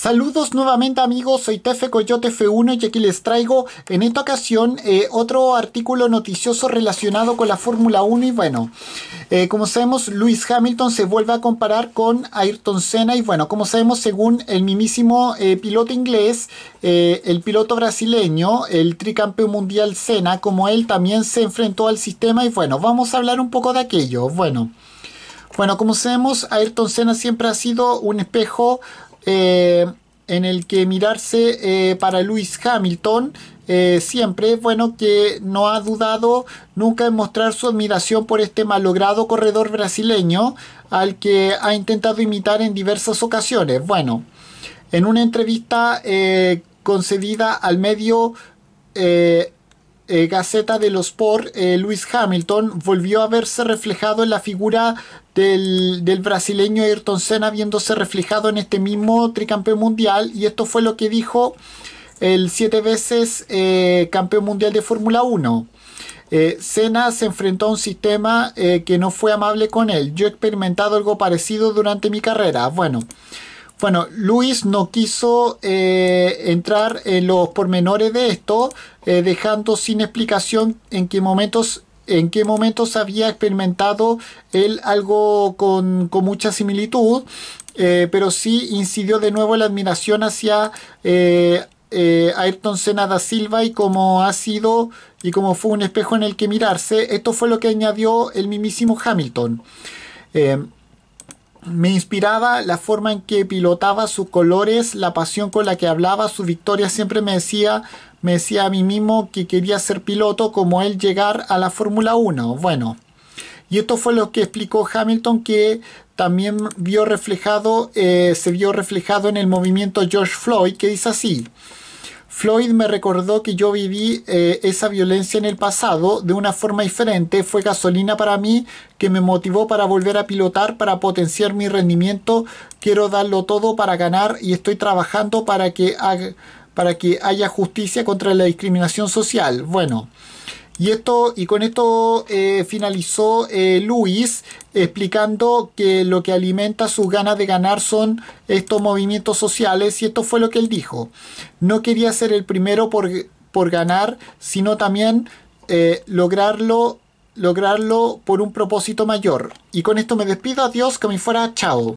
Saludos nuevamente amigos, soy Tefe Coyote F1 y aquí les traigo en esta ocasión eh, otro artículo noticioso relacionado con la Fórmula 1 y bueno, eh, como sabemos Luis Hamilton se vuelve a comparar con Ayrton Senna y bueno, como sabemos según el mismísimo eh, piloto inglés, el piloto brasileño, el tricampeón mundial Senna, como él también se enfrentó al sistema y bueno, vamos a hablar un poco de aquello, bueno. Bueno, como sabemos, Ayrton Senna siempre ha sido un espejo eh, en el que mirarse eh, para Luis Hamilton. Eh, siempre es bueno que no ha dudado nunca en mostrar su admiración por este malogrado corredor brasileño al que ha intentado imitar en diversas ocasiones. Bueno, en una entrevista concedida al medio eh, Gaceta de los Por, eh, Luis Hamilton, volvió a verse reflejado en la figura del, brasileño Ayrton Senna, viéndose reflejado en este mismo tricampeón mundial. Y esto fue lo que dijo el siete veces eh, campeón mundial de Fórmula 1. Senna se enfrentó a un sistema que no fue amable con él. Yo he experimentado algo parecido durante mi carrera. Bueno. Bueno, Luis no quiso eh, entrar en los pormenores de esto, eh, dejando sin explicación en qué momentos en qué momentos había experimentado él algo con, mucha similitud, eh, pero sí incidió de nuevo la admiración hacia Ayrton Senna da Silva y como ha sido y como fue un espejo en el que mirarse, esto fue lo que añadió el mismísimo Hamilton. Me inspiraba la forma en que pilotaba sus colores, la pasión con la que hablaba, su victoria. Siempre me decía, me decía a mí mismo que quería ser piloto como él llegar a la Fórmula 1. Bueno, y esto fue lo que explicó Hamilton que también vio reflejado, eh, se vio reflejado en el movimiento George Floyd, que dice así. Floyd me recordó que yo viví eh, esa violencia en el pasado de una forma diferente. Fue gasolina para mí que me motivó para volver a pilotar, para potenciar mi rendimiento. Quiero darlo todo para ganar y estoy trabajando para que, para que haya justicia contra la discriminación social. Bueno, y, esto, y con esto eh, finalizó eh, Luis explicando que lo que alimenta sus ganas de ganar son estos movimientos sociales y esto fue lo que él dijo. No quería ser el primero por, por ganar, sino también eh, lograrlo, lograrlo por un propósito mayor. Y con esto me despido, adiós, que me fuera, chao.